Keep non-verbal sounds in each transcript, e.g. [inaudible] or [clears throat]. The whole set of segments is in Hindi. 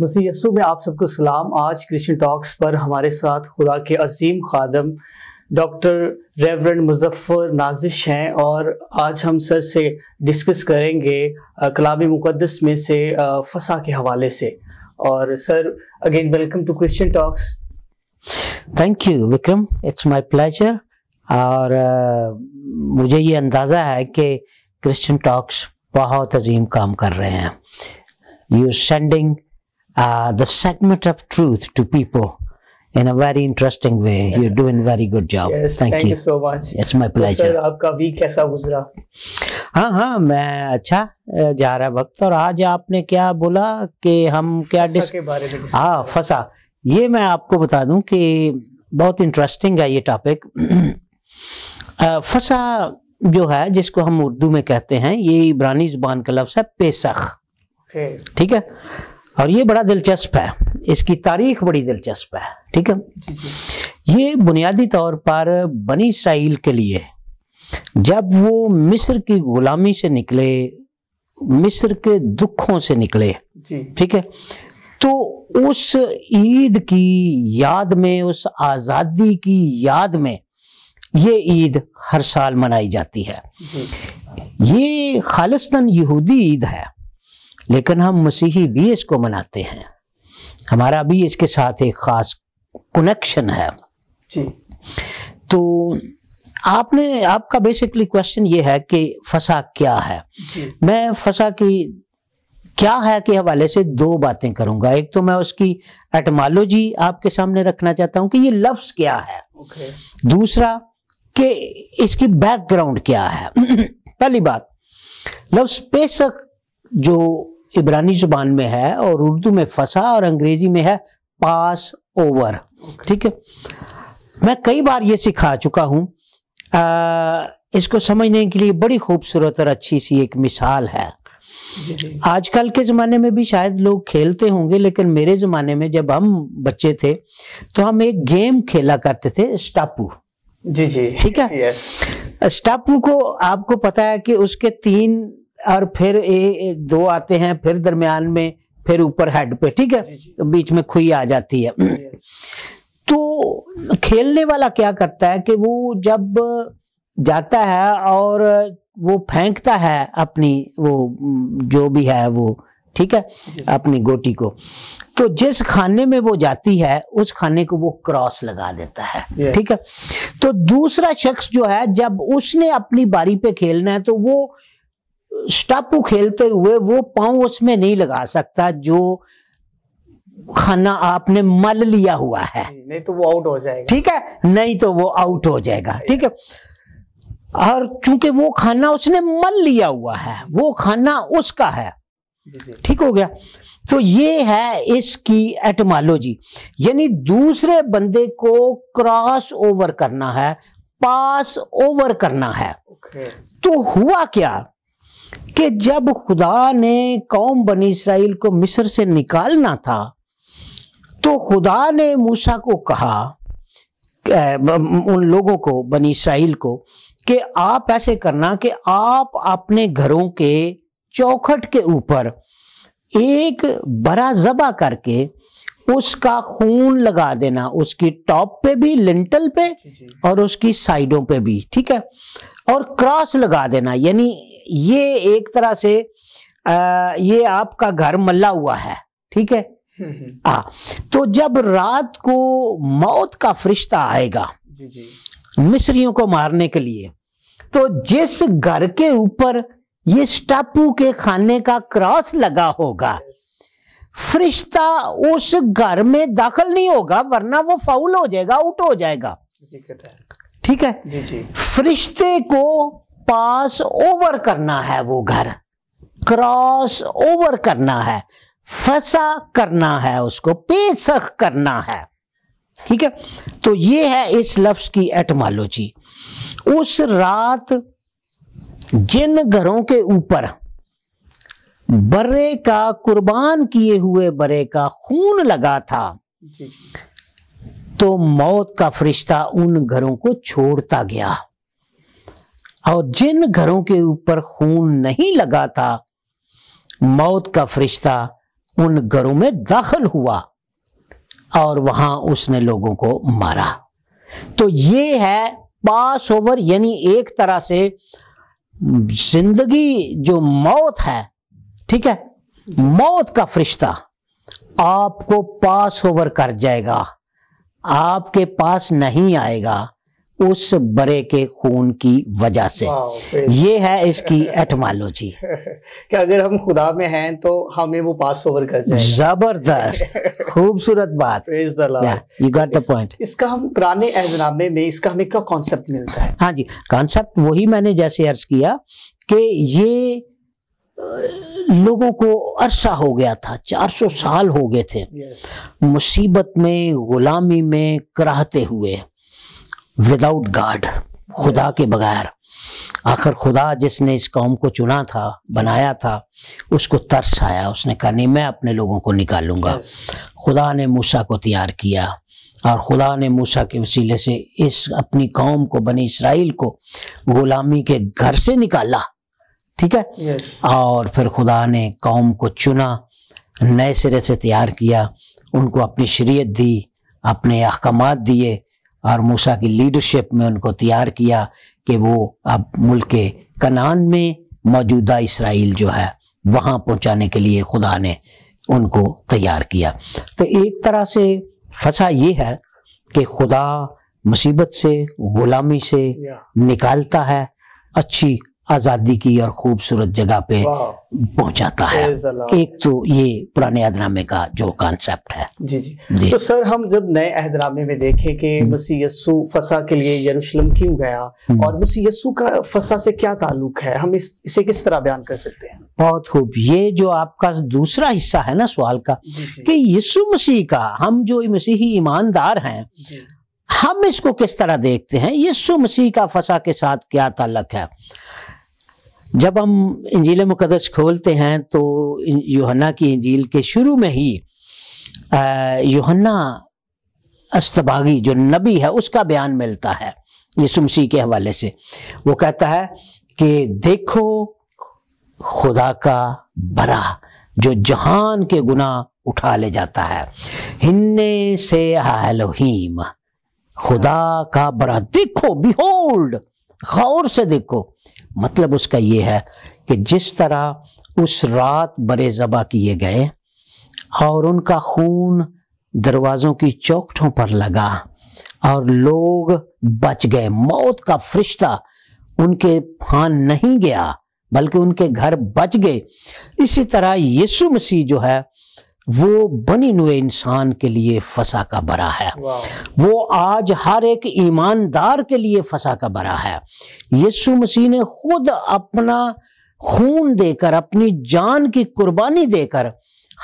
मसी यसु में आप सबको सलाम आज क्रिश्चियन टॉक्स पर हमारे साथ खुदा के अजीम खादम डॉक्टर रेवरेंड मुजफ्फर नाजिश हैं और आज हम सर से डिस्कस करेंगे कलामी मुकदस में से फसा के हवाले से और sir again welcome to Christian talks thank you Vikram it's my pleasure और आ, मुझे ये अंदाज़ा है कि क्रिश्चियन टॉक्स बहुत अजीम काम कर रहे हैं you sending uh, the segment of truth to people in a very interesting way. yeah. You're doing very good job. Yes, thank, thank you. you so much. It's my pleasure. so, sir आपका वीक कैसा गुजरा? हाँ हाँ मैं अच्छा जा रहा वक्त और आज आपने क्या बोला कि हम क्या डिस के बारे में हाँ फंसा ये मैं आपको बता दूं कि बहुत इंटरेस्टिंग है ये टॉपिक फसा जो है जिसको हम उर्दू में कहते हैं ये इब्रानी जुबान का लफ्ज़ है पेसख ठीक है और ये बड़ा दिलचस्प है इसकी तारीख बड़ी दिलचस्प है ठीक है ये बुनियादी तौर पर बनी साहिल के लिए जब वो मिस्र की गुलामी से निकले मिस्र के दुखों से निकले ठीक है तो उस ईद की याद में उस आज़ादी की याद में ये ईद हर साल मनाई जाती है ये खालिस्तन यहूदी ईद है लेकिन हम मसीही भी इसको मनाते हैं हमारा भी इसके साथ एक ख़ास कनेक्शन है जी तो आपने आपका बेसिकली क्वेश्चन ये है कि फसा क्या है मैं फसा की क्या है के हवाले से दो बातें करूंगा एक तो मैं उसकी एटमोलॉजी आपके सामने रखना चाहता हूं कि ये लफ्ज क्या है ओके। दूसरा कि इसकी बैकग्राउंड क्या है [clears throat] पहली बात लफ्ज पेशक जो इबरानी जुबान में है और उर्दू में फसा और अंग्रेजी में है पास ओवर ठीक है मैं कई बार ये सिखा चुका हूँ इसको समझने के लिए बड़ी खूबसूरत और अच्छी सी एक मिसाल है आजकल के ज़माने में भी शायद लोग खेलते होंगे लेकिन मेरे ज़माने में जब हम बच्चे थे तो हम एक गेम खेला करते थे स्टापू जी जी ठीक है स्टापू को आपको पता है कि उसके तीन और फिर ये दो आते हैं फिर दरमियान में फिर ऊपर हेड पे ठीक है तो बीच में खुई आ जाती है तो खेलने वाला क्या करता है कि वो जब जाता है और वो फेंकता है अपनी वो जो भी है वो ठीक है अपनी गोटी को तो जिस खाने में वो जाती है उस खाने को वो क्रॉस लगा देता है ठीक है तो दूसरा शख्स जो है जब उसने अपनी बारी पे खेलना है तो वो स्टापू खेलते हुए वो पाँव उसमें नहीं लगा सकता जो खाना आपने मल लिया हुआ है नहीं तो वो आउट हो जाएगा ठीक है नहीं तो वो आउट हो जाएगा ठीक है और चूंकि वो खाना उसने मल लिया हुआ है वो खाना उसका है ठीक हो गया तो ये है इसकी एटमोलॉजी यानी दूसरे बंदे को क्रॉस ओवर करना है पास ओवर करना है तो हुआ क्या कि जब खुदा ने कौम बनी इसराइल को मिस्र से निकालना था तो खुदा ने मूसा को कहा उन लोगों को बनी इसराइल को कि आप ऐसे करना कि आप अपने घरों के चौखट के ऊपर एक बड़ा जबा करके उसका खून लगा देना उसकी टॉप पे भी लिंटल पे और उसकी साइडों पे भी ठीक है और क्रॉस लगा देना यानी ये एक तरह से आ, ये आपका घर मल्ला हुआ है ठीक है हम्म, हम्म। आ, तो जब रात को मौत का फरिश्ता आएगा मिस्रियों को मारने के लिए तो जिस घर के ऊपर ये स्टापू के खाने का क्रॉस लगा होगा फरिश्ता उस घर में दाखिल नहीं होगा वरना वो फाउल हो जाएगा आउट हो जाएगा ठीक है जी जी। फरिश्ते को पास ओवर करना है वो घर क्रॉस ओवर करना है फंसा करना है उसको पेशख करना है ठीक है तो ये है इस लफ्ज की एटमोलॉजी उस रात जिन घरों के ऊपर बरे का कुर्बान किए हुए बरे का खून लगा था तो मौत का फरिश्ता उन घरों को छोड़ता गया और जिन घरों के ऊपर खून नहीं लगा था मौत का फरिश्ता उन घरों में दाखिल हुआ और वहां उसने लोगों को मारा तो ये है पास ओवर यानी एक तरह से जिंदगी जो मौत है ठीक है मौत का फरिश्ता आपको पास ओवर कर जाएगा आपके पास नहीं आएगा उस बरे के खून की वजह से तो ये है इसकी एटमोलॉजी [laughs] कि अगर हम खुदा में हैं तो हमें वो पास ओवर कर जबरदस्त [laughs] खूबसूरत बात यू गॉट द पॉइंट इसका हम पुराने एहजनामे में इसका हमें क्या कॉन्सेप्ट मिलता है हाँ जी कॉन्सेप्ट वही मैंने जैसे अर्ज किया कि ये लोगों को अरसा हो गया था 400 साल हो गए थे yes. मुसीबत में गुलामी में कराहते हुए विदाउट गाड खुदा के बगैर आखिर खुदा जिसने इस कौम को चुना था बनाया था उसको तरस आया उसने कहा नहीं मैं अपने लोगों को निकालूंगा खुदा ने मूसा को तैयार किया और खुदा ने मूसा के वसीले से इस अपनी कौम को बनी इसराइल को गुलामी के घर से निकाला ठीक है और फिर खुदा ने कौम को चुना नए सिरे से तैयार किया उनको अपनी शरीय दी अपने अहकाम दिए और मूसा की लीडरशिप में उनको तैयार किया कि वो अब मुल्क के कनान में मौजूदा इसराइल जो है वहाँ पहुँचाने के लिए खुदा ने उनको तैयार किया तो एक तरह से फंसा ये है कि खुदा मुसीबत से गुलामी से निकालता है अच्छी आज़ादी की और खूबसूरत जगह पे पहुंचाता है एक तो ये पुराने अहदनामे का जो कॉन्सेप्ट है जी जी, जी। तो सर हम जब नए अहदनामे में देखें कि हम्म। मसी यस्सु फसा के लिए यरूशलेम क्यों गया हम्म। और मसी यस्सु का फसा से क्या ताल्लुक है हम इस, इसे किस तरह बयान कर सकते हैं बहुत खूब ये जो आपका दूसरा हिस्सा है ना सवाल का कि यीशु मसीह का हम जो मसीही ईमानदार हैं हम इसको किस तरह देखते हैं यीशु मसीह का फसा के साथ क्या ताल्लुक है जब हम इंजील मुकदस खोलते हैं तो योहन्ना की इंजील के शुरू में ही योहन्ना अस्तबागी जो नबी है उसका बयान मिलता है ये सुमसी के हवाले से वो कहता है कि देखो खुदा का भरा जो जहान के गुना उठा ले जाता है हिन्ने से हलोहीम खुदा का बरा देखो बिहोल्ड गौर से देखो मतलब उसका ये है कि जिस तरह उस रात बड़े जबा किए गए और उनका खून दरवाज़ों की चौकटों पर लगा और लोग बच गए मौत का फरिश्ता उनके फान नहीं गया बल्कि उनके घर बच गए इसी तरह यीशु मसीह जो है वो बनी हुए इंसान के लिए फसा का बरा है वो आज हर एक ईमानदार के लिए फसा का बरा है यीशु मसीह ने खुद अपना खून देकर अपनी जान की कुर्बानी देकर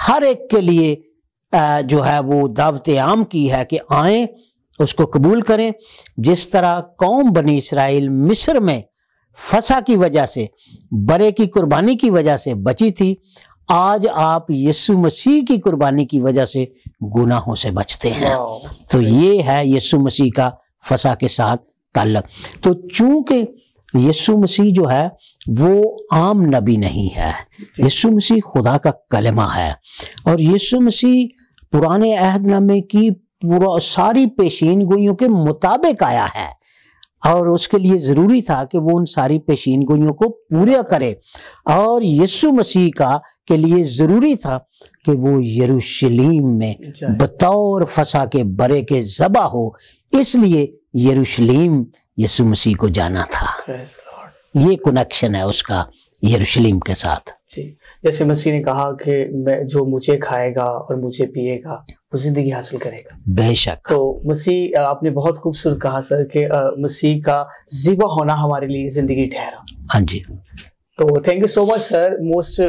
हर एक के लिए जो है वो दावत आम की है कि आए उसको कबूल करें जिस तरह कौम बनी इसराइल मिस्र में फसा की वजह से बरे की कुर्बानी की वजह से बची थी आज आप यीशु मसीह की कुर्बानी की वजह से गुनाहों से बचते हैं तो ये है यीशु मसीह का फसा के साथ ताल्लक तो चूंकि यीशु मसीह जो है वो आम नबी नहीं है यीशु मसीह खुदा का कलमा है और यीशु मसीह पुराने अहदनामे की पूरा सारी पेशीन गोइयों के मुताबिक आया है और उसके लिए ज़रूरी था कि वो उन सारी पेशीन गोइयों को पूरा करे और यीशु मसीह का के लिए ज़रूरी था कि वो यरूशलेम में अच्छा। बतौर फसा के बरे के जबा हो इसलिए यरूशलेम यीशु मसीह को जाना था ये कनेक्शन है उसका यरूशलेम के साथ जी। जैसे मसीह ने कहा कि मैं जो मुझे खाएगा और मुझे पिएगा वो जिंदगी हासिल करेगा बेशक तो मसीह आपने बहुत खूबसूरत कहा सर कि मसीह का जीवा होना हमारे लिए जिंदगी ठहरा हाँ जी तो thank you so much sir most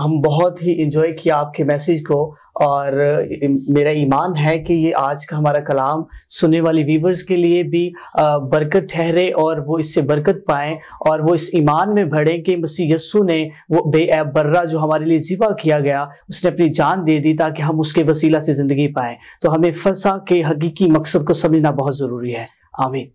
हम बहुत ही इंजॉय किया आपके मैसेज को और uh, मेरा ईमान है कि ये आज का हमारा कलाम सुनने वाले व्यूवर्स के लिए भी uh, बरकत ठहरे और वो इससे बरकत पाए और वो इस ईमान में बढ़े कि मसीह यस्सु ने वो बेऐब बर्रा जो हमारे लिए ज़िबा किया गया उसने अपनी जान दे दी ताकि हम उसके वसीला से ज़िंदगी पाएँ तो हमें फंसा के हकीकी मकसद को समझना बहुत ज़रूरी है आमीन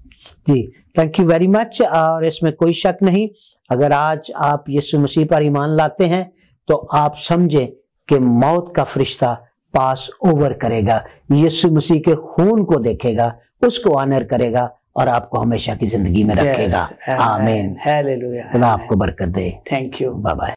जी थैंक यू वेरी मच और इसमें कोई शक नहीं अगर आज आप यीशु मसीह पर ईमान लाते हैं तो आप समझे कि मौत का फरिश्ता पास ओवर करेगा यीशु मसीह के खून को देखेगा उसको ऑनर करेगा और आपको हमेशा की जिंदगी में रखेगा आमीन खुदा आपको बरकत दे थैंक यू बाय